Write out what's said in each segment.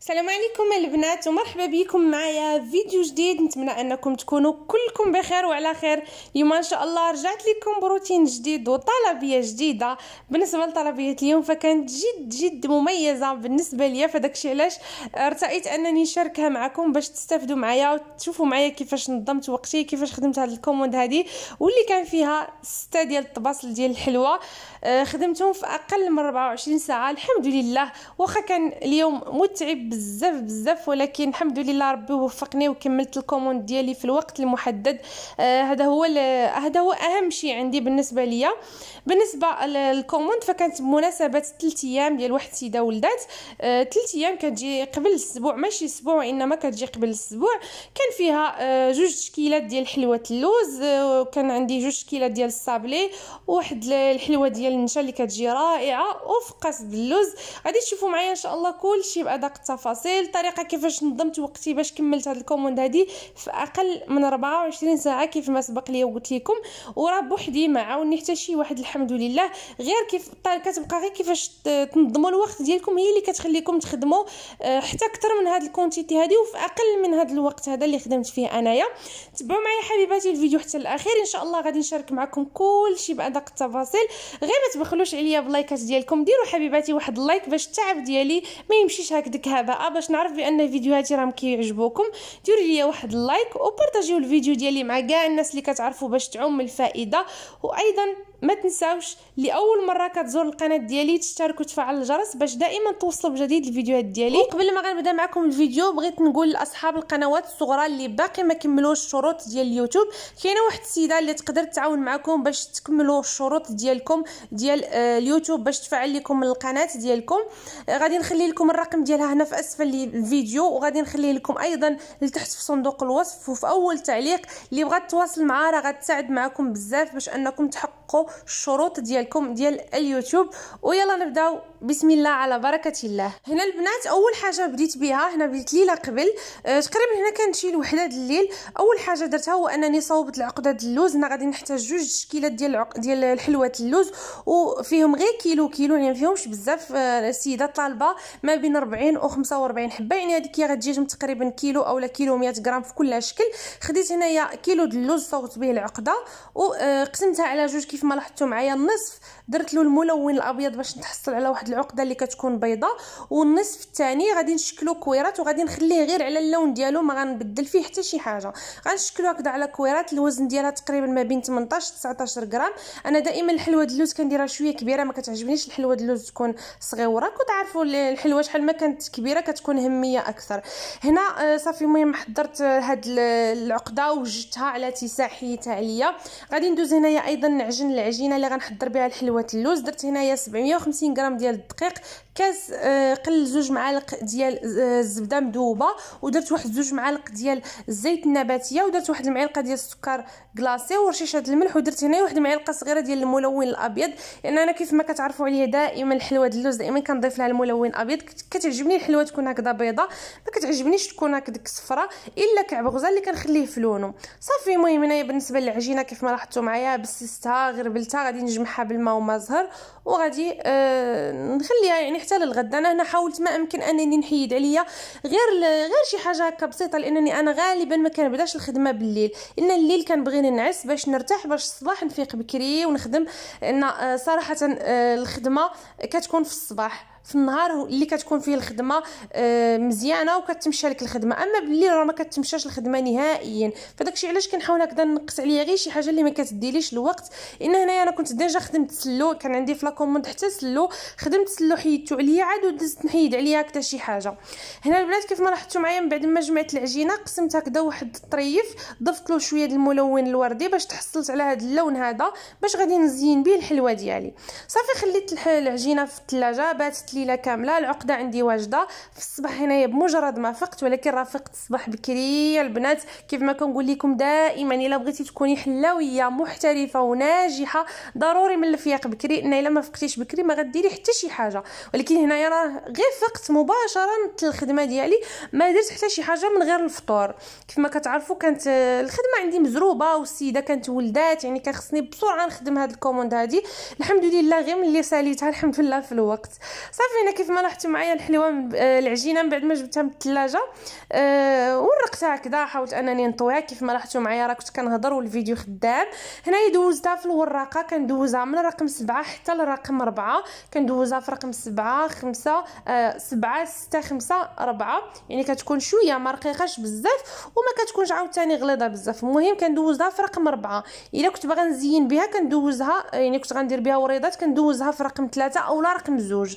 السلام عليكم البنات ومرحبا بكم معايا فيديو جديد نتمنى انكم تكونوا كلكم بخير وعلى خير اليوم ان شاء الله رجعت لكم بروتين جديد وطلبيه جديده بالنسبه لطلبيه اليوم فكانت جد جد مميزه بالنسبه ليا فداكشي علاش ارتأيت انني نشاركها معكم باش تستافدوا معايا وتشوفوا معايا كيفاش نظمت وقتي كيفاش خدمت هاد الكوموند هادي واللي كان فيها ستة ديال الطباصل ديال الحلوه آه، خدمتهم في اقل من 24 ساعه الحمد لله واخا كان اليوم متعب بزاف بزاف ولكن الحمد لله ربي وفقني وكملت الكوموند ديالي في الوقت المحدد آه، هذا آه هو هذا هو اهم شيء عندي بالنسبه ليا بالنسبه للكوموند فكانت بمناسبه 3 ايام ديال واحد السيده ولدات 3 آه ايام كتجي قبل الاسبوع ماشي اسبوع وانما كتجي قبل الاسبوع كان فيها آه جوج تشكيلات ديال حلوه اللوز آه، وكان عندي جوج تشكيلات ديال الصابلي وواحد الحلوه ديال النشا اللي كتجي رائعه وفقاس باللوز غادي تشوفوا معايا ان شاء الله شيء بادق التفاصيل التفاصيل الطريقه كيفاش نظمت وقتي باش كملت هاد الكوموند هادي في اقل من 24 ساعه كيف ما سبق لي قلت لكم وراه بوحدي ما عاوني حتى شي واحد الحمد لله غير كيف كتبقى غير كيفاش تنظموا الوقت ديالكم هي اللي كتخليكم تخدموا آه، حتى اكثر من هاد الكونتيتي هادي وفي اقل من هاد الوقت هذا اللي خدمت فيه انايا تبعوا معايا حبيباتي الفيديو حتى الاخير ان شاء الله غادي نشارك معكم شيء بادق التفاصيل غير ما تبخلوش عليا باللايكات ديالكم ديروا حبيباتي واحد اللايك باش التعب ديالي ما يمشيش هكدك هباء بقى آه، باش نعرف بان فيديوهاتي راهم كيعجبوكم ديروا لي واحد اللايك وبارطاجيو الفيديو ديالي مع كاع الناس اللي كتعرفوا باش تعم الفائده وايضا ما تنساوش لاول مره كتزور القناه ديالي تشترك وتفعل الجرس باش دائما توصل بجديد الفيديوهات ديالي وقبل ما غنبدا معكم الفيديو بغيت نقول لاصحاب القنوات الصغرى اللي باقي ما كملوش الشروط ديال اليوتيوب كاينه واحد السيده اللي تقدر تعاون معكم باش تكملوا الشروط ديالكم ديال آه، اليوتيوب باش تفعل لكم القناه ديالكم آه، غادي نخلي لكم الرقم ديالها هنا في اسفل الفيديو وغادي نخلي لكم ايضا لتحت في صندوق الوصف وفي اول تعليق اللي بغات تواصل معها راه غتساعد معكم بزاف باش انكم تحققوا تحققوا الشروط ديالكم ديال اليوتيوب ويلا نبداو بسم الله على بركه الله هنا البنات اول حاجه بديت بها هنا بديت ليله قبل آه، تقريبا هنا كانت شي الوحده د الليل اول حاجه درتها هو انني صوبت العقده د اللوز انا غادي نحتاج جوج تشكيلات ديال العق... ديال الحلوات اللوز وفيهم غير كيلو كيلو يعني فيهمش بزاف آه، السيده طالبه ما بين 40 و 45 حبه يعني هذيك هي غتجيهم تقريبا كيلو اولا كيلو 100 غرام في كل شكل خديت هنايا كيلو د اللوز صوبت به العقده وقسمتها آه، على جوج كيف كيف ما لاحظتوا معايا النصف درت له الملون الابيض باش نتحصل على واحد العقده اللي كتكون بيضاء والنصف الثاني غادي نشكلو كويرات وغادي نخليه غير على اللون ديالو ما غنبدل فيه حتى شي حاجه غنشكلو هكذا على كويرات الوزن ديالها تقريبا ما بين 18 19 غرام انا دائما الحلوه اللوز كنديرها شويه كبيره ما كتعجبنيش الحلوه اللوز تكون صغيره كتعرفوا الحلوه شحال ما كانت كبيره كتكون هميه اكثر هنا آه، صافي المهم حضرت آه، هاد العقده وجدتها على اتساع حيتها عليا غادي ندوز هنايا ايضا نعجن من العجينه اللي غنحضر بها الحلوه اللوز درت هنايا 750 غرام ديال الدقيق كاس آه، قل زوج معالق ديال آه، الزبده مذوبه ودرت واحد زوج معالق ديال الزيت النباتيه ودرت واحد المعلقه ديال السكر كلاصي ورشيشه الملح ودرت هنايا واحد المعلقه صغيره ديال الملون الابيض لان يعني انا كيف ما كتعرفوا عليا دائما الحلوه اللوز دائما كنضيف لها الملون الابيض كتعجبني الحلوه تكون هكذا بيضه ما كتعجبنيش تكون هكذاك صفراء الا كعب غزال اللي كنخليه في لونه صافي المهم هنايا بالنسبه للعجينه كيف ما لاحظتوا معايا بسستها غربلتها غادي نجمعها بالماء وما زهر وغادي آه نخليها يعني حتى للغدا انا هنا حاولت ما امكن انني نحيد عليا غير غير شي حاجه هكا بسيطه لانني انا غالبا ما كنبداش الخدمه بالليل ان الليل كنبغي نعس باش نرتاح باش الصباح نفيق بكري ونخدم ان آه، صراحه آه، الخدمه كتكون في الصباح في النهار اللي كتكون فيه الخدمه آه، مزيانه وكتمشى لك الخدمه اما بالليل راه ما كتمشاش الخدمه نهائيا فداك الشيء علاش كنحاول هكذا نقص عليا غير شي حاجه اللي ما كتديليش الوقت لان هنايا انا كنت ديجا خدمت سلو كان عندي في لاكوموند حتى سلو خدمت سلو حيدتو عليا عاد ودزت نحيد عليا هكذا شي حاجه هنا البنات كيف ما لاحظتوا معايا من بعد ما جمعت العجينه قسمت هكذا واحد الطريف ضفت له شويه د الملون الوردي باش تحصلت على هذا اللون هذا باش غادي نزين به الحلوه ديالي صافي خليت العجينه في الثلاجه باتت ليله كامله العقده عندي واجده في الصباح هنايا بمجرد ما فقت ولكن راه فقت الصباح بكري البنات كيف ما كنقول لكم دائما الا بغيتي تكوني حلاويه محترفه وناجحه ضروري من الفياق بكري ان الا ما فقتيش بكري ما غديري حتى شي حاجه ولكن هنايا راه غير فقت مباشره الخدمه ديالي ما درت حتى شي حاجه من غير الفطور كيف ما كتعرفوا كانت الخدمه عندي مزروبه والسيده كانت ولدات يعني كان خصني بسرعه نخدم هاد الكوموند هادي الحمد لله غير ملي ساليتها الحمد لله في الوقت صافي انا كيف ما لاحظتوا معايا الحلوه آه، من العجينه من بعد ما جبتها من الثلاجه أه ورقتها هكذا حاولت انني نطويها كيف ما لاحظتوا معايا راه كنت كنهضر والفيديو خدام هنايا دوزتها في الوراقه كندوزها من رقم سبعة حتى لرقم ربعة كندوزها في رقم سبعة خمسة أه سبعة ستة خمسة ربعة يعني كتكون شويه ما رقيقاش بزاف وما كتكونش عاوتاني غليظه بزاف المهم كندوزها في رقم ربعة الا كنت باغا نزين بها كندوزها يعني كنت غندير بها وريضات كندوزها في رقم ثلاثة اولا رقم زوج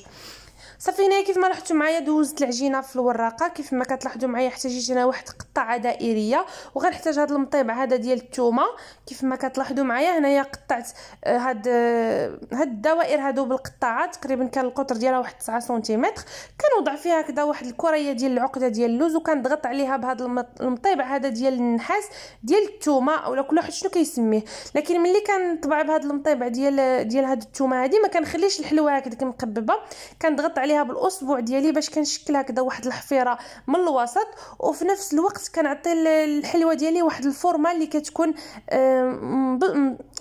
صافي هنايا كيف ما لاحظتوا معايا دوزت العجينه في الوراقه كيف ما كتلاحظوا معايا احتاجيت انا واحد قطعه دائريه وغنحتاج هذا المطيب هذا ديال الثومه كيف ما كتلاحظوا معايا هنايا قطعت آه، هاد آه، هاد الدوائر هادو بالقطاعات تقريبا كان القطر ديالها واحد 9 سنتيمتر كنوضع فيها هكذا واحد الكريه ديال العقده ديال اللوز وكنضغط عليها بهذا المطيب هذا ديال النحاس ديال الثومه اولا كل واحد شنو كيسميه لكن ملي كنطبع بهذا المطيب ديال ديال هاد الثومه هادي ما كنخليش الحلوه هكذا مقببه كنضغط عليها بالاصبع ديالي باش كنشكل هكذا واحد الحفيره من الوسط وفي نفس الوقت كنعطي الحلوه ديالي واحد الفورمه اللي كتكون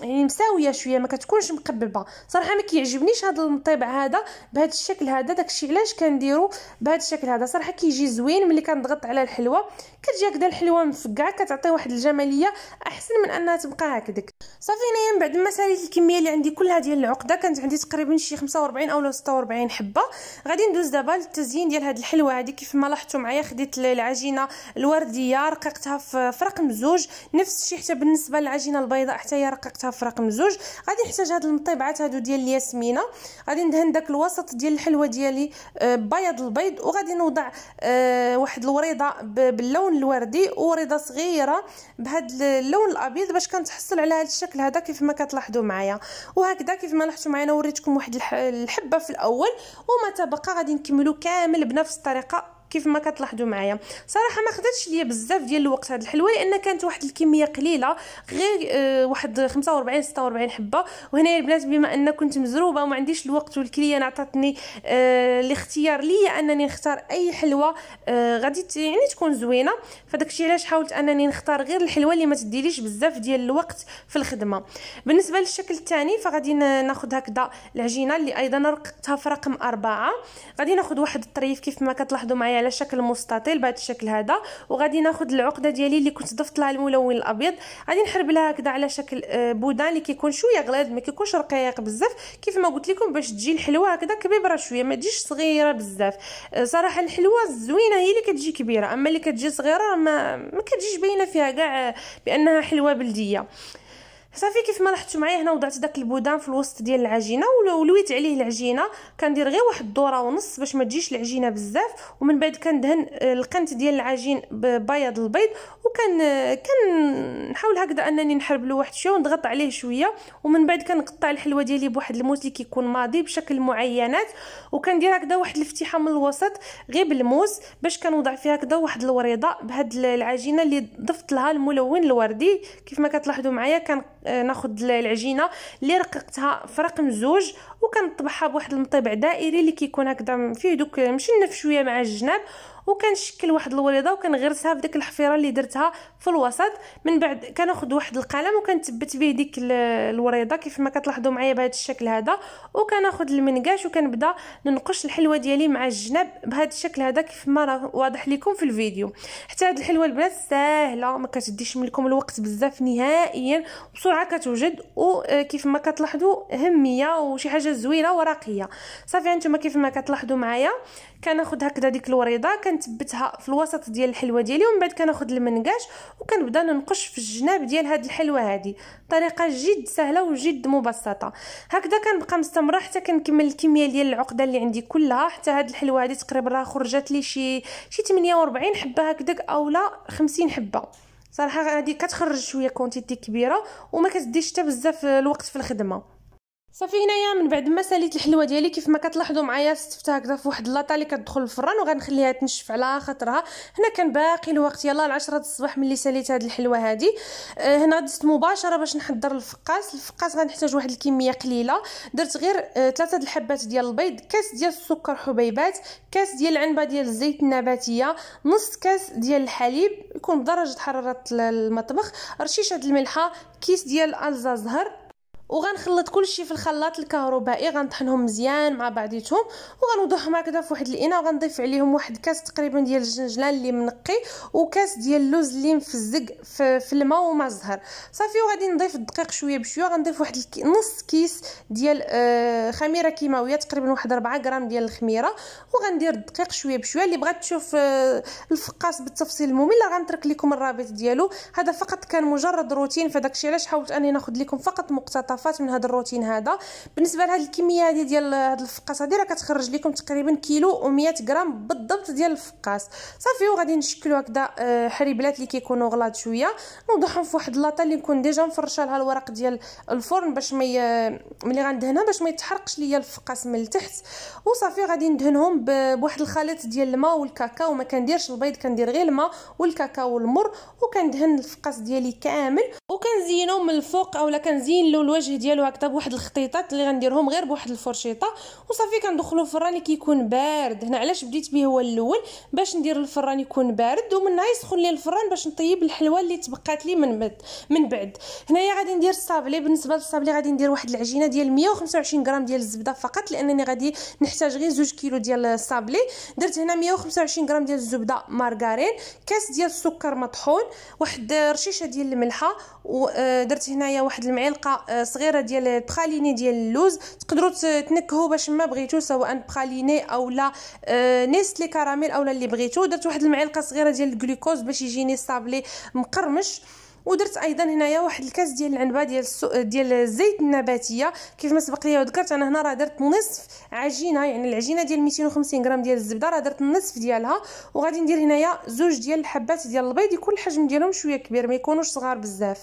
يعني مساويه شويه ما كتكونش مقببه صراحه ما كيعجبنيش هذا المطيبع هذا بهذا الشكل هذا داكشي علاش كنديرو بهذا الشكل هذا صراحه كيجي زوين ملي كنضغط على الحلوه كتجي هكذا الحلوه مفقعه كتعطي واحد الجماليه احسن من انها تبقى هكذاك صافي هنايا من بعد ما ساليت الكميه اللي عندي كلها ديال العقده كانت عندي تقريبا شي 45 اولا 46 حبه غادي ندوز دابا للتزيين ديال هاد الحلوه هادي كيف ما لاحظتوا معايا خديت العجينه الورديه رققتها في رقم زوج نفس الشيء حتى بالنسبه للعجينه البيضاء حتى هي رققتها في رقم زوج غادي نحتاج هاد المطيبعات هادو ديال الياسمينه غادي ندهن داك الوسط ديال الحلوه ديالي آه، بياض البيض وغادي نوضع آه، واحد الوريضه باللون اللون الوردي وريضه صغيره بهذا اللون الابيض باش كنتحصل على هذا الشكل هذا كيف ما كتلاحظوا معايا وهكذا كيف ما لاحظتوا معايا انا وريتكم واحد الحبه في الاول وما تبقى غادي نكملوا كامل بنفس الطريقه كيف ما كتلاحظوا معايا صراحه ما خدتش ليا بزاف ديال الوقت هاد الحلوه لان كانت واحد الكميه قليله غير آه واحد 45 46 حبه وهنا البنات بما ان كنت مزروبه وما عنديش الوقت والكليان عطاتني آه الاختيار ليا انني نختار اي حلوه آه غادي يعني تكون زوينه فداكشي علاش حاولت انني نختار غير الحلوه اللي ما تديليش بزاف ديال الوقت في الخدمه بالنسبه للشكل الثاني فغادي ناخذ هكذا العجينه اللي ايضا رققتها في رقم أربعة غادي ناخذ واحد الطريف كيف ما كتلاحظوا معايا على شكل مستطيل بهذا الشكل هذا وغادي ناخذ العقده ديالي اللي كنت ضفت لها الملون الابيض غادي نحرب لها هكذا على شكل آه، بودان اللي كيكون شويه غليظ ما كيكونش رقيق بزاف كيف ما قلت لكم باش تجي الحلوه هكذا كبيره شويه ما تجيش صغيره بزاف آه، صراحه الحلوه الزوينه هي اللي كتجي كبيره اما اللي كتجي صغيره ما ما كتجيش باينه فيها كاع آه، بانها حلوه بلديه صافي كيف ما لاحظتوا معايا هنا وضعت داك البودان في الوسط ديال العجينه ولويت عليه العجينه كندير غير واحد الدوره ونص باش ما تجيش العجينه بزاف ومن بعد كندهن آه، القنت ديال العجين ببياض البيض وكان كنحاول هكذا انني نحرب له واحد شويه ونضغط عليه شويه ومن بعد كنقطع الحلوه ديالي بواحد الموس اللي كيكون ماضي بشكل معينات وكندير هكذا واحد الافتحه من الوسط غير بالموس باش كنوضع فيها هكذا واحد الوريضه بهاد العجينه اللي ضفت لها الملون الوردي كيف ما كتلاحظوا معايا كان آه، ناخذ العجينه اللي رققتها في رقم زوج وكنطبعها بواحد المطيب دائري اللي كيكون هكذا فيه دوك مشنف شويه مع الجناب وكنشكل واحد الوريضه وكنغرسها في ديك الحفيره اللي درتها في الوسط من بعد كناخذ واحد القلم وكنثبت به ديك الوريضه كيف ما كتلاحظوا معايا بهذا الشكل هذا وكناخذ المنقاش وكنبدا ننقش الحلوه ديالي مع الجناب بهذا الشكل هذا كيف ما راه واضح لكم في الفيديو حتى هاد الحلوه البنات ساهله ما كتديش منكم الوقت بزاف نهائيا بسرعه كتوجد وكيف آه، ما كتلاحظوا هميه وشي حاجه زوينه وراقيه صافي انتم كيف ما كتلاحظوا معايا كناخذ هكذا ديك الوريضه كنثبتها في الوسط ديال الحلوه ديالي ومن بعد كناخذ المنقاش وكنبدا ننقش في الجناب ديال هاد الحلوه هادي طريقه جد سهله وجد مبسطه هكذا كنبقى مستمره حتى كنكمل الكميه ديال العقده اللي عندي كلها حتى هاد الحلوه هادي تقريبا راه خرجت لي شي شي 48 حبه هكذاك اولا 50 حبه صراحه هادي كتخرج شويه كونتيتي كبيره وما كتديش حتى بزاف الوقت في الخدمه صافي هنايا من بعد ما ساليت الحلوه ديالي كيف ما كتلاحظوا معايا صفتها هكذا في واحد اللاطه اللي كتدخل الفران وغنخليها تنشف على خاطرها هنا كان باقي الوقت يلا العشرة د الصباح ملي ساليت هاد الحلوه هادي آه هنا دزت مباشره باش نحضر الفقاس الفقاس غنحتاج واحد الكميه قليله درت غير آه ثلاثه د الحبات ديال البيض كاس ديال السكر حبيبات كاس ديال العنبه ديال الزيت النباتيه نص كاس ديال الحليب يكون بدرجه حراره المطبخ رشيشه د الملحه كيس ديال الزهر وغنخلط كلشي في الخلاط الكهربائي غنطحنهم مزيان مع بعضيتهم وغنوضعهم هكذا في واحد الاناء وغنضيف عليهم واحد كاس تقريبا ديال الجنجلان اللي منقي وكاس ديال اللوز اللي مفزق في, في الماء وما الزهر صافي وغادي نضيف الدقيق شويه بشويه غنضيف واحد نص كيس ديال آه خميره كيماويه تقريبا واحد 4 غرام ديال الخميره وغندير الدقيق شويه بشويه اللي بغات تشوف آه، الفقاس بالتفصيل الممل غنترك لكم الرابط ديالو هذا فقط كان مجرد روتين فداكشي علاش حاولت اني ناخذ لكم فقط مقتطف طافات من هذا الروتين هذا بالنسبه لهاد الكميه هذه ديال هاد الفقاس هذه راه كتخرج لكم تقريبا كيلو و100 غرام بالضبط ديال الفقاس صافي وغادي نشكلو هكذا آه، حريبلات اللي كيكونوا غلاط شويه نوضعهم في واحد لاطه اللي نكون ديجا مفرشه لها الورق ديال الفرن باش ما ملي غندهنها باش ما يتحرقش ليا الفقاس من التحت وصافي غادي ندهنهم بواحد الخليط ديال الماء والكاكاو ما كنديرش البيض كندير غير الماء والكاكاو والمر وكندهن الفقاس ديالي كامل وكنزينو من الفوق اولا كنزين له الوجه الوجه ديالو هكذا بواحد الخطيطات اللي غنديرهم غير بواحد الفرشيطه وصافي كندخلو الفران اللي كيكون بارد هنا علاش بديت به هو الاول باش ندير الفران يكون بارد ومنها يسخن لي الفران باش نطيب الحلوه اللي تبقات لي من بعد من بعد هنايا غادي ندير الصابلي بالنسبه للصابلي غادي ندير واحد العجينه ديال 125 غرام ديال الزبده فقط لانني غادي نحتاج غير 2 كيلو ديال الصابلي درت هنا 125 غرام ديال الزبده مارغارين كاس ديال السكر مطحون واحد رشيشه ديال الملحه ودرت آه، هنايا واحد المعلقه آه، صغيره ديال بخاليني ديال اللوز تقدروا تنكهوا باش ما بغيتو سواء بخاليني اولا آه، نيسلي كراميل اولا اللي بغيتو درت واحد المعلقه صغيره ديال الجلوكوز باش يجيني صابلي مقرمش ودرت ايضا هنايا واحد الكاس ديال العنبه ديال ديال الزيت النباتيه كيف ما سبق لي وذكرت انا هنا راه درت نصف عجينه يعني العجينه ديال 250 غرام ديال الزبده راه درت النصف ديالها وغادي ندير هنايا زوج ديال الحبات ديال البيض يكون الحجم ديالهم شويه كبير ما يكونوش صغار بزاف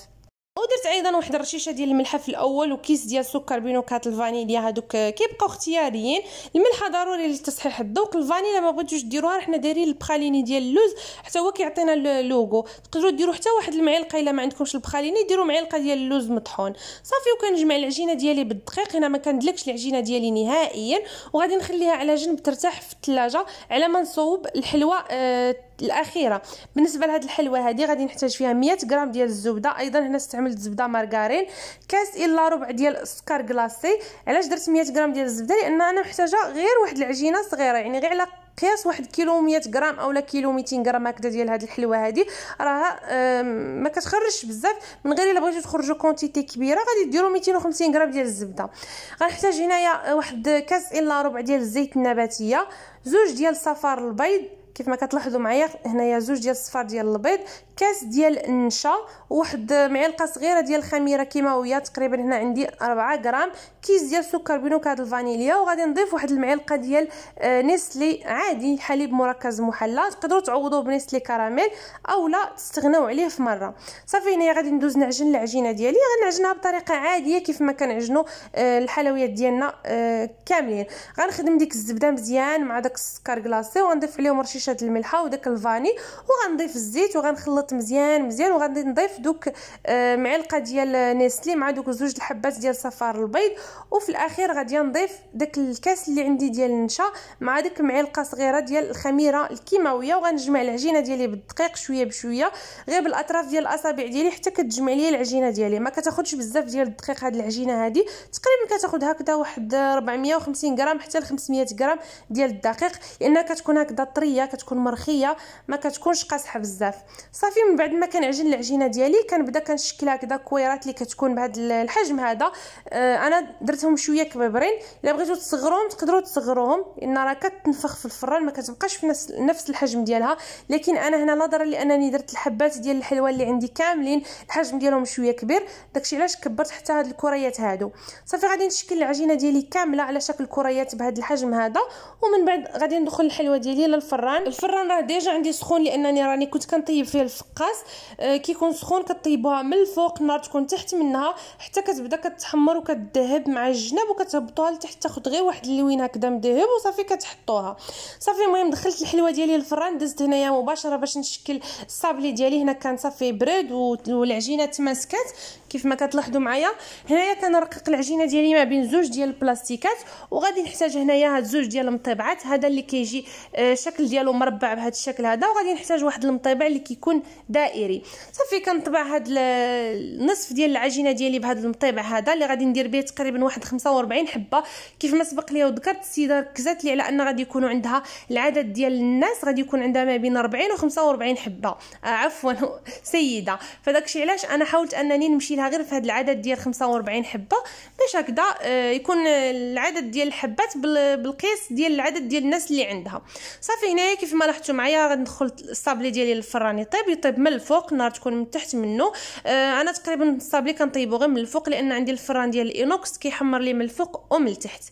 ودرت ايضا واحد الرشيشه ديال الملح في الاول وكيس ديال بينو كات الفانيليا هادوك كيبقاو اختياريين الملح ضروري لتصحيح الذوق الفانيلا ما بغيتوش ديروها حنا دايرين البخاليني ديال اللوز حتى هو كيعطينا اللوغو تقدروا ديروا حتى واحد المعلقه الا ما عندكمش البخاليني ديروا معلقه ديال اللوز مطحون صافي وكنجمع العجينه ديالي بالدقيق هنا ما كندلكش العجينه ديالي نهائيا وغادي نخليها على جنب ترتاح في الثلاجه على ما نصوب الحلوه آه الاخيره بالنسبه لهاد الحلوه هذه غادي نحتاج فيها 100 غرام ديال الزبده ايضا هنا استعملت زبده مارغرين كاس الا ربع ديال السكر كلاصي علاش درت 100 غرام ديال الزبده لان انا محتاجه غير واحد العجينه صغيره يعني غير على قياس واحد كيلو 100 غرام اولا كيلو 200 غرام هكذا ديال هاد الحلوه هادي راها ما كتخرجش بزاف من غير الا بغيتو تخرجوا كونتيتي كبيره غادي ديروا 250 غرام ديال الزبده غنحتاج هنايا واحد كاس الا ربع ديال الزيت النباتيه زوج ديال صفار البيض كيف ما كتلاحظوا معايا هنايا زوج ديال الصفار ديال البيض كاس ديال النشا واحد معلقه صغيره ديال الخميره كيماويه تقريبا هنا عندي 4 غرام كيس ديال سكر بنكهه الفانيليا وغادي نضيف واحد المعلقه ديال آه، نيسلي عادي حليب مركز محلى تقدروا تعوضوه بنيسلي كراميل اولا تستغناو عليه في مره صافي هنايا غادي ندوز نعجن العجينه ديالي غنعجنها بطريقه عاديه كيف ما كنعجنوا آه، الحلويات ديالنا آه، كاملين غنخدم ديك الزبده مزيان مع داك السكر كلاصي وغنضيف عليهم رشه رشيشه الملحه وداك الفاني وغنضيف الزيت وغنخلط مزيان مزيان وغادي نضيف دوك آه، معلقه ديال نيسلي مع دوك زوج الحبات ديال صفار البيض وفي الاخير غادي نضيف داك الكاس اللي عندي ديال النشا مع ديك معلقه صغيره ديال الخميره الكيماويه وغنجمع العجينه ديالي بالدقيق شويه بشويه غير بالاطراف ديال الاصابع ديالي حتى كتجمع لي العجينه ديالي ما كتاخذش بزاف ديال الدقيق هاد العجينه هادي تقريبا كتاخذ هكذا واحد 450 غرام حتى ل 500 غرام ديال الدقيق لانها كتكون هكذا طريه كتكون مرخيه ما كتكونش قاصحه بزاف صافي من بعد ما كنعجن العجينه ديالي كنبدا كنشكلها هكذا كويرات اللي كتكون بهذا الحجم هذا آه انا درتهم شويه كبابرين الا بغيتو تصغروهم تقدروا تصغروهم لان راه كتنفخ في الفران ما كتبقاش في نفس نفس الحجم ديالها لكن انا هنا نظرا لانني درت الحبات ديال الحلوى اللي عندي كاملين الحجم ديالهم شويه كبير داكشي علاش كبرت حتى هاد الكريات هادو صافي غادي نشكل العجينه ديالي كامله على شكل كريات بهذا الحجم هذا ومن بعد غادي ندخل الحلوى ديالي للفران الفران الفران راه ديجا عندي سخون لانني راني كنت كنطيب فيه الفقاس آه، كيكون سخون كطيبوها من الفوق النار تكون تحت منها حتى كتبدا كتحمر وكتذهب مع الجناب وكتهبطوها لتحت تاخد غير واحد اللوين هكذا مذهب وصافي كتحطوها صافي المهم دخلت الحلوه ديالي الفران دزت هنايا مباشره باش نشكل الصابلي ديالي هنا كان صافي برد والعجينه تماسكات كيف ما كتلاحظوا معايا هنايا كنرقق العجينه ديالي ما بين زوج ديال البلاستيكات وغادي نحتاج هنايا هاد زوج ديال المطيبعات هذا اللي كيجي آه، شكل ديالو نديرو مربع بهذا الشكل هذا وغادي نحتاج واحد المطيبع اللي كيكون دائري صافي كنطبع هاد النصف ديال العجينه ديالي بهذا المطيبع هذا اللي غادي ندير به تقريبا واحد 45 حبه كيف ما سبق لي وذكرت السيده ركزات لي على ان غادي يكونوا عندها العدد ديال الناس غادي يكون عندها ما بين 40 و 45 حبه آه عفوا سيده فداكشي علاش انا حاولت انني نمشي لها غير في هذا العدد ديال 45 حبه باش هكذا آه يكون العدد ديال الحبات بالقياس ديال العدد ديال الناس اللي عندها صافي هنايا كيف ما لاحظتوا معايا غندخل الصابلي ديالي للفران يطيب يطيب من الفوق النار تكون من تحت منه آه انا تقريبا الصابلي كنطيبو غير من الفوق لان عندي الفران ديال الاينوكس كيحمر لي من الفوق ومن التحت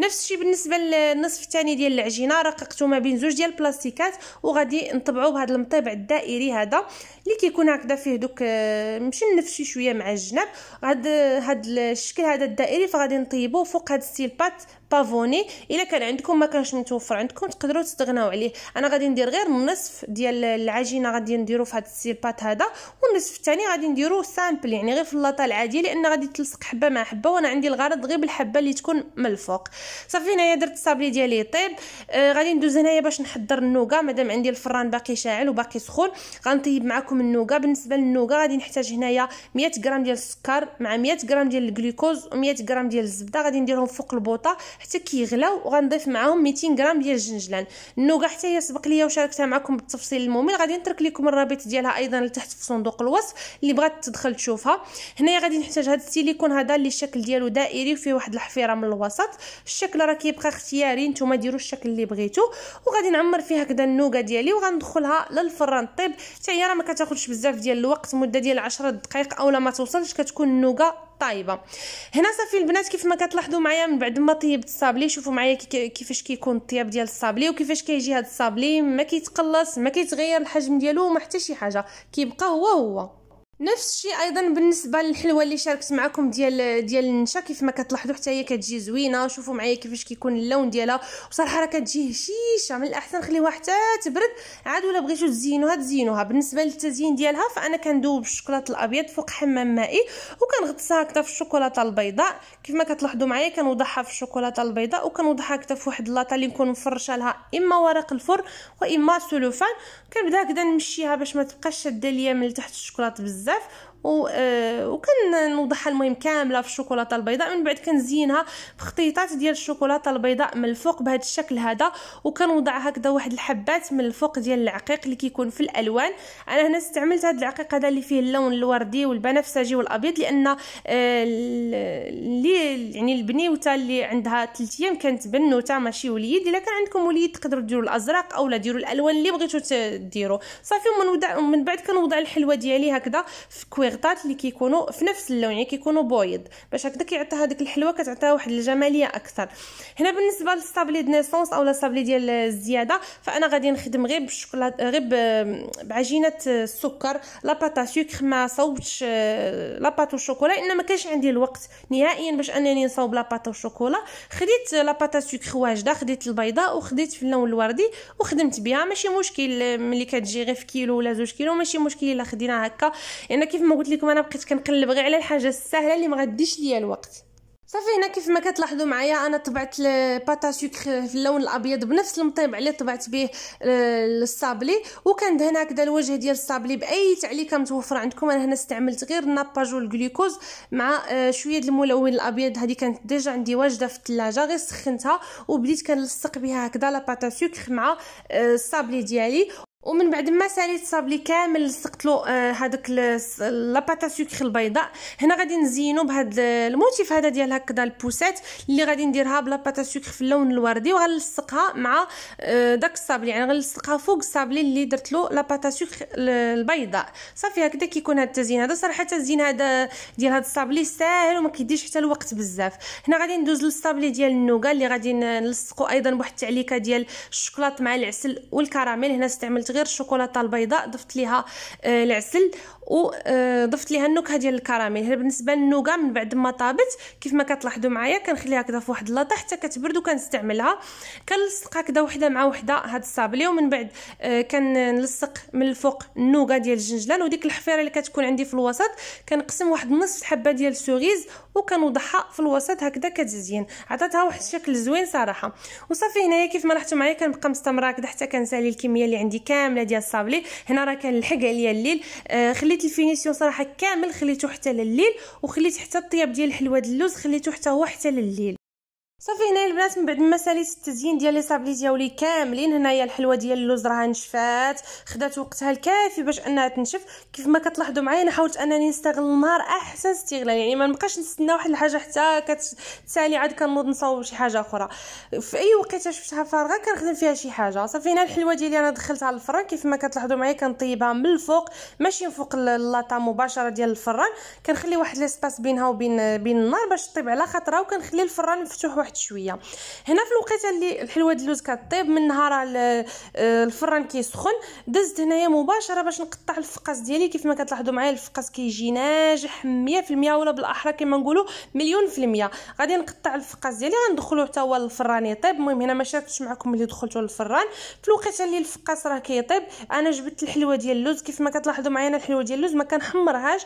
نفس الشيء بالنسبه للنصف الثاني ديال العجينه رققته ما بين زوج ديال البلاستيكات وغادي نطبعو بهذا المطيبع الدائري هذا اللي كيكون هكذا فيه دوك آه، ماشي مشنف شي شويه مع الجناب هاد هاد الشكل هذا الدائري فغادي نطيبوه فوق هاد بات بافوني الا كان عندكم ما كانش متوفر عندكم تقدروا تستغناو عليه انا غادي ندير غير النصف ديال العجينه غادي نديرو في هذا السيربات هذا والنصف الثاني غادي نديرو سامبل يعني غير في اللاطه العاديه لان غادي تلصق حبه مع حبه وانا عندي الغرض غير بالحبه اللي تكون من الفوق صافي هنايا درت الصابلي ديالي طيب آه غادي ندوز هنايا باش نحضر النوكا مادام عندي الفران باقي شاعل وباقي سخون غنطيب معكم النوكا بالنسبه للنوكا غادي نحتاج هنايا 100 غرام ديال السكر مع 100 غرام ديال الجلوكوز و100 غرام ديال الزبده غادي نديرهم فوق البوطه حتى كيغلاو وغنضيف معاهم 200 غرام ديال الجنجلان النوغا حتى هي سبق ليا وشاركتها معكم بالتفصيل الممل غادي نترك لكم الرابط ديالها ايضا لتحت في صندوق الوصف اللي بغات تدخل تشوفها هنايا غادي نحتاج هذا السيليكون هذا اللي الشكل ديالو دائري وفيه واحد الحفيره من الوسط الشكل راه كيبقى اختياري نتوما ديروا الشكل اللي بغيتو وغادي نعمر فيها هكذا النوغا ديالي وغندخلها للفران طيب حتى هي راه ما كتاخذش بزاف ديال الوقت مده ديال 10 دقائق اولا ما توصلش كتكون النوغا طايبه هنا صافي البنات كيف ما كتلاحظوا معايا من بعد ما طيبت الصابلي شوفوا معايا كيفاش كيكون الطياب ديال الصابلي وكيفاش كيجي هذا الصابلي ما كيتقلص ما كيتغير الحجم ديالو وما حتى شي حاجه كيبقى هو هو نفس الشيء ايضا بالنسبه للحلوه اللي شاركت معكم ديال ديال النشا كيف ما كتلاحظوا حتى هي كتجي زوينه شوفوا معايا كيفاش كيكون اللون ديالها وصراحه راه كتجي هشيشه من الاحسن خليوها حتى تبرد عاد ولا بغيتو تزينوها تزينوها بالنسبه للتزيين ديالها فانا كندوب الشوكولات الابيض فوق حمام مائي وكنغطسها هكا في الشوكولاطه البيضاء كيف ما كتلاحظوا معايا كنوضعها في الشوكولاطه البيضاء وكنوضعها هكا في واحد اللاطه اللي نكون مفرشه لها اما ورق الفرن واما سلوفان كنبدا هكذا نمشيها باش ما تبقاش شاده ليا من تحت الشوكولاته بزاف 2019 و... آه، نوضح المهم كامله في الشوكولاته البيضاء من بعد كنزينها بخطيطات ديال الشوكولاته البيضاء من الفوق بهذا الشكل هذا وكنوضع هكذا واحد الحبات من الفوق ديال العقيق اللي كيكون في الالوان انا هنا استعملت هذا العقيق هذا اللي فيه اللون الوردي والبنفسجي والابيض لان آه، اللي يعني البنيوته اللي عندها 3 ايام كانت بنوته ماشي وليد الا كان عندكم وليد تقدروا ديروا الازرق اولا ديروا الالوان اللي بغيتو ديروا صافي ومن من بعد كنوضع الحلوه ديالي هكذا في الويغطات اللي كيكونوا في نفس اللون يعني كيكونوا بويض باش هكذا كيعطي هذيك الحلوه كتعطيها واحد الجماليه اكثر هنا بالنسبه للصابلي دي نيسونس اولا صابلي ديال الزياده فانا غادي نخدم غير بالشوكولات غير بعجينه السكر لاباطا سوكر ما صوبتش لاباط والشوكولا ان ما كانش عندي الوقت نهائيا باش انني نصاوب باتو والشوكولا خديت لاباطا سوكر واجده خديت البيضاء وخديت في اللون الوردي وخدمت بها ماشي مشكل آه، ملي كتجي غير في كيلو ولا زوج كيلو ماشي مشكل الا خديناها هكا لان يعني كيف ما قلت لكم انا بقيت كنقلب غير على الحاجه السهله اللي ما غاديش ليا الوقت صافي هنا كيف ما كتلاحظوا معايا انا طبعت الباتا سوكر في اللون الابيض بنفس المطيب اللي طبعت به آه، الصابلي وكندهن هكذا الوجه ديال الصابلي باي تعليكه متوفره عندكم انا هنا استعملت غير الناباج والجلوكوز مع آه، شويه الملون الابيض هذه كانت ديجا عندي واجده في الثلاجه غير سخنتها وبديت كنلصق بها هكذا لا باتا سوكر مع آه، الصابلي ديالي ومن بعد ما ساليت صابلي كامل لصقت له آه، هذاك لاباتا سوكر البيضاء هنا غادي نزينو بهاد الموتيف هذا ديال هكذا البوسات اللي غادي نديرها بلاباتا سوكر في اللون الوردي وغنلصقها مع آه، داك الصابلي يعني غنلصقها فوق الصابلي اللي درت له لاباتا سوكر البيضاء صافي هكذا كيكون هاد التزيين هذا صراحه التزيين هذا ديال هاد الصابلي ساهل وما كيديش حتى الوقت بزاف هنا غادي ندوز للصابلي ديال النوغا اللي غادي نلصقو ايضا بواحد التعليكه ديال الشوكولاط مع العسل والكراميل هنا استعملت غير الشوكولاته البيضاء ضفت ليها آه، العسل وضفت ليها النكهه ديال الكراميل هنا بالنسبه للنوكا من بعد ما طابت كيف ما كتلاحظوا معايا كنخليها هكذا في واحد اللاطه حتى كتبرد وكنستعملها كنلصق هكذا وحده مع وحده هاد الصابلي ومن بعد آه، كنلصق من الفوق النوكا ديال الجنجلان وديك الحفيره اللي كتكون عندي في الوسط كنقسم واحد نصف حبه ديال السوغيز وكنوضعها في الوسط هكذا كتزين عطاتها واحد الشكل زوين صراحه وصافي هنايا كيف ما لاحظتوا معايا كنبقى مستمره هكذا حتى كنسالي الكميه اللي عندي كامله ديال الصابلي هنا راه كنلحق عليا الليل آه خليت خليت الفينيسيون صراحه كامل خليته حتى لليل وخليت حتى الطياب ديال الحلوه ديال اللوز خليته حتى هو حتى لليل صافي هنايا البنات من بعد ما ساليت التزيين ديال لي صابليزيا ولي كاملين هنايا الحلوه ديال اللوز راها نشفات خدات وقتها الكافي باش انها تنشف كيف ما كتلاحظوا معايا انا حاولت انني نستغل النهار احسن استغلال يعني ما نبقاش نستنى واحد الحاجه حتى كتسالي عاد كنوض نصاوب شي حاجه اخرى في اي وقيته شفتها فارغه كنخدم فيها شي حاجه صافي هنا الحلوه ديالي انا دخلتها للفران كيف ما كتلاحظوا معايا كنطيبها من الفوق ماشي من فوق اللاطا مباشره ديال الفران كنخلي واحد ليسباس بينها وبين بين النار باش تطيب على خاطرها وكنخلي الفران مفتوح واحد شويه هنا في الوقيته اللي الحلوه ديال اللوز كطيب من نهار آه، الفران كيسخن دزت هنايا مباشره باش نقطع الفقاس ديالي كيف ما كتلاحظوا معايا الفقاس كيجي ناجح 100% ولا بالاحرى كما نقولوا مليون في المية غادي نقطع الفقاس ديالي غندخلو حتى هو للفران يطيب المهم هنا ما شاركتش معكم اللي دخلتو للفران في الوقيته اللي الفقاس راه كيطيب انا جبت الحلوه ديال اللوز كيف ما كتلاحظوا معايا الحلوه ديال اللوز ما كنحمرهاش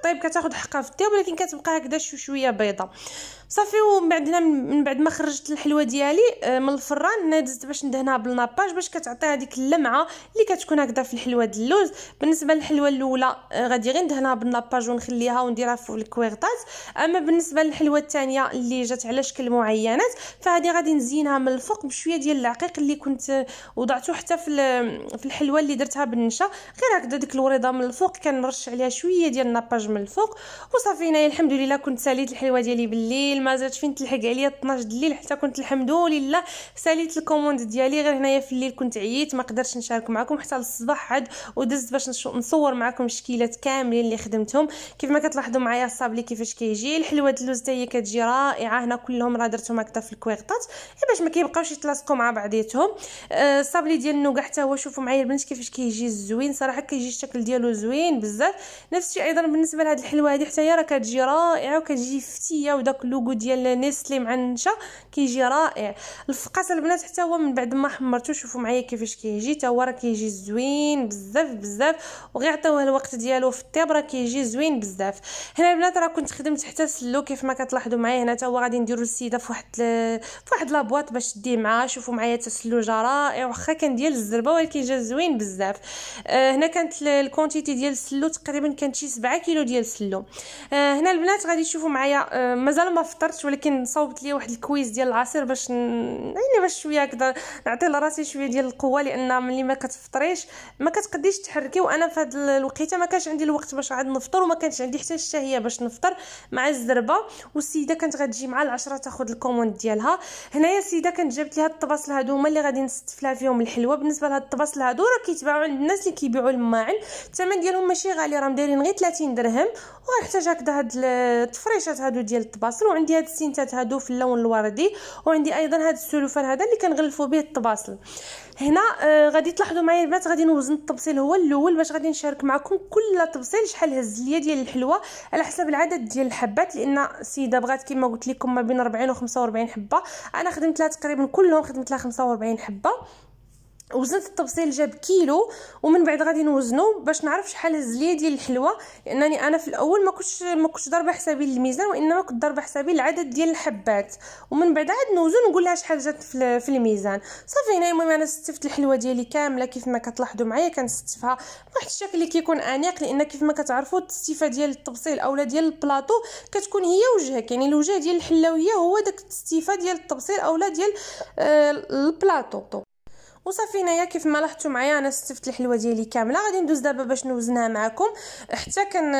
كطيب كتاخذ حقها في الطياب ولكن كتبقى هكذا شويه بيضه صافي ومن بعد من بعد ما خرجت الحلوه ديالي آه، من الفران دزت باش ندهنها بالناباج باش كتعطي هذيك اللمعه اللي كتكون هكذا في الحلوه د اللوز بالنسبه للحلوه الاولى آه، غادي غير ندهنها بالناباج ونخليها ونديرها في الكويغطات اما بالنسبه للحلوه الثانيه اللي جات على شكل معينات فهادي غادي نزينها من الفوق بشويه ديال العقيق اللي كنت آه، وضعته حتى في في الحلوه اللي درتها بالنشا غير هكذا ديك الوريضه من الفوق كنرش عليها شويه ديال الناباج من الفوق وصافي هنايا الحمد لله كنت ساليت الحلوه ديالي بالليل المزاج فين تلحق عليا 12 الليل حتى كنت الحمد لله ساليت الكوموند ديالي غير هنايا في الليل كنت عييت ما قدرتش نشارك معكم حتى للصباح عاد ودزت باش نصور معكم الشكيلات كاملين اللي خدمتهم كيف ما كتلاحظوا معايا الصابلي كيفاش كيجي الحلوه اللوز تاهي هي كتجي رائعه هنا كلهم راه درتهم هكذا في الكويغطات إيه باش ما كيبقاوش يتلاصقوا مع بعضياتهم أه، الصابلي ديال النوكا حتى هو شوفوا معايا البنات كيفاش كيجي زوين صراحه كيجي الشكل ديالو زوين بزاف نفس الشيء ايضا بالنسبه لهاد الحلوه هذه حتى هي راه كتجي رائعه وكتجي فتيه وداك اللوغو اللوغو ديال نيسلي مع النشا كيجي رائع الفقاس البنات حتى هو من بعد ما حمرتو شوفوا معايا كيفاش كيجي حتى هو راه كيجي زوين بزاف بزاف وغير عطيوه الوقت ديالو في الطيب راه كيجي زوين بزاف هنا البنات راه كنت خدمت حتى سلو كيف ما كتلاحظوا معايا هنا حتى هو غادي نديرو السيده في واحد في واحد لابواط باش تديه معاه شوفوا معايا حتى جا رائع واخا كان ديال الزربه ولكن جا زوين بزاف آه هنا كانت الكونتيتي ديال السلو تقريبا كانت شي 7 كيلو ديال السلو آه هنا البنات غادي تشوفوا معايا آه مازال ما في فطرت ولكن صوبت لي واحد الكويز ديال العصير باش ن... يعني باش شويه هكذا نعطي لراسي شويه ديال القوه لان ملي ما كتفطريش ما كتقديش تحركي وانا في هاد الوقيته ما كانش عندي الوقت باش عاد نفطر وما كانش عندي حتى الشهيه باش نفطر مع الزربه والسيده كانت غتجي مع العشرة تاخذ الكوموند ديالها هنايا السيده كانت جابت لي هاد الطباصل هادو هما اللي غادي نستفلا فيهم الحلوه بالنسبه لهاد الطباصل هادو راه كيتباعوا عند الناس اللي كيبيعوا الماعن الثمن ديالهم ماشي غالي راه مدايرين غير 30 درهم وغنحتاج هكذا هاد التفريشات هادو ديال الطباصل وعندي عندي هاد السينتات هادو في اللون الوردي وعندي ايضا هاد السلوفان هذا اللي كنغلفوا به الطباسل هنا آه غادي تلاحظوا معايا البنات غادي نوزن التبصيل هو الاول باش غادي نشارك معكم كل تبصيل شحال هز ليا ديال الحلوه على حسب العدد ديال الحبات لان السيده بغات كما قلت لكم ما بين 40 و 45 حبه انا خدمت لها تقريبا كلهم خدمت لها 45 حبه وزنت التبصيل جاب كيلو ومن بعد غادي نوزنو باش نعرف شحال هز ليا ديال الحلوى لانني انا في الاول ما كنتش ما كنتش ضاربه حسابي للميزان وانما كنت ضاربه حسابي العدد ديال الحبات ومن بعد عاد نوزن نقول لها شحال جات في الميزان صافي هنا المهم انا ستفت الحلوى ديالي كامله كيف ما كتلاحظوا معايا كنستفها بواحد الشكل اللي كيكون انيق لان كيف ما كتعرفوا التستيفه ديال التبصيل اولا ديال البلاطو كتكون هي وجهك يعني الوجه ديال الحلاويه هو داك التستيفه ديال التبصيل اولا ديال آه، البلاطو وصافي هنايا كيف ما لاحظتوا معايا انا استفت الحلوه ديالي كامله غادي ندوز دابا باش نوزنها معكم حتى كن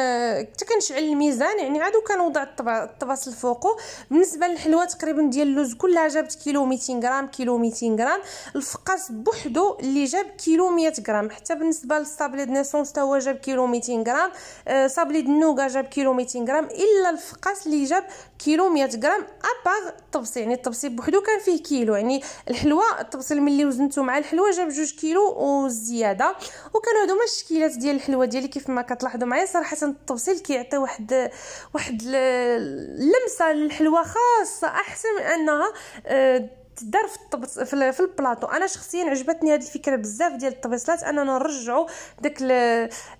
حتى كنشعل الميزان يعني عاد كنوضع الطباس الفوقو بالنسبه للحلوه تقريبا ديال اللوز كلها جابت كيلو 200 غرام كيلو 200 غرام الفقاس بوحدو اللي جاب كيلو 100 غرام حتى بالنسبه للصابلي د نيسونس حتى هو جاب كيلو 200 غرام آه، صابلي د النوغا جاب كيلو 200 غرام الا الفقاس اللي جاب كيلو 100 غرام ابار الطبسي يعني الطبسي بوحدو كان فيه كيلو يعني الحلوه الطبسي ملي وزنتو مع الحلوه جاب جوج كيلو وزياده وكانوا هادو هما الشكيلات ديال الحلوه ديالي كيف ما كتلاحظوا معايا صراحه التوصيل كيعطي واحد واحد اللمسه للحلوه خاصه احسن من انها آه، تدار في الطبس في البلاطو انا شخصيا عجبتني هذه الفكره بزاف ديال الطبيصلات اننا نرجعوا داك ال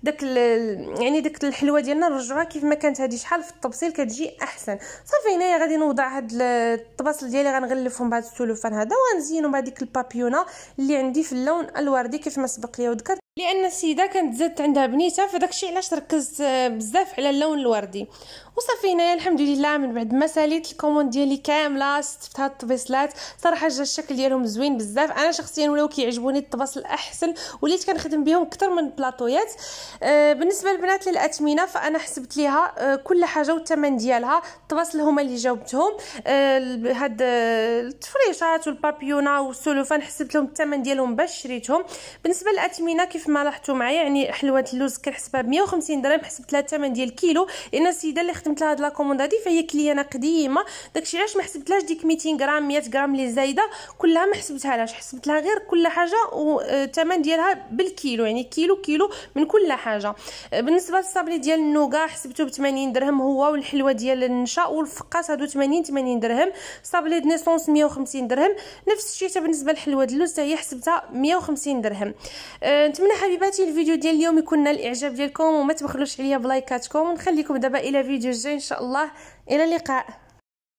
داك ال يعني داك الحلوه ديالنا نرجعوها كيف ما كانت هذه شحال في الطبسيل كتجي احسن صافي هنايا غادي نوضع هاد الطباصل ديالي غنغلفهم بهاد السلوفان هذا وغنزينهم بهذيك البابيونه اللي عندي في اللون الوردي كيف ما سبق لي وذكرت لان السيده كانت زادت عندها فداك فداكشي علاش ركزت آه، بزاف على اللون الوردي وصافي هنايا الحمد لله من بعد ما ساليت الكوموند ديالي كامله استفت هاد الطبيصلات صراحه جا الشكل ديالهم زوين بزاف انا شخصيا ولاو كيعجبوني الطباصل احسن وليت كنخدم بهم اكثر من البلاطويات أه بالنسبه للبنات للاثمنه فانا حسبت ليها أه كل حاجه والثمن ديالها الطباصل هما اللي جاوبتهم أه هاد آه، التفريشات والبابيونا والسلوفان حسبت لهم الثمن ديالهم باش شريتهم بالنسبه للاثمنه كيف ما لاحظتوا معايا يعني حلوه اللوز كنحسبها ب 150 درهم حسبت لها الثمن ديال الكيلو لان السيده اللي خدمت لها هاد لا كوموند هادي فهي كليانه قديمه داكشي علاش ما حسبتلهاش ديك 200 غرام 100 غرام اللي زايده كلها ما حسبتهاش حسبت لها غير كل حاجه والثمن آه، ديالها بالكيلو يعني كيلو كيلو من كل حاجه آه، بالنسبه للصابلي ديال النوغا حسبته ب 80 درهم هو والحلوه ديال النشا والفقاس هادو 80 80 درهم صابلي د نيسونس 150 درهم نفس الشيء حتى بالنسبه للحلوه ديال اللوز هي حسبتها 150 درهم آه، نتمنى نتمنى حبيباتي الفيديو ديال اليوم يكون نال الاعجاب ديالكم وما تبخلوش عليا بلايكاتكم ونخليكم دابا الى فيديو جاي ان شاء الله الى اللقاء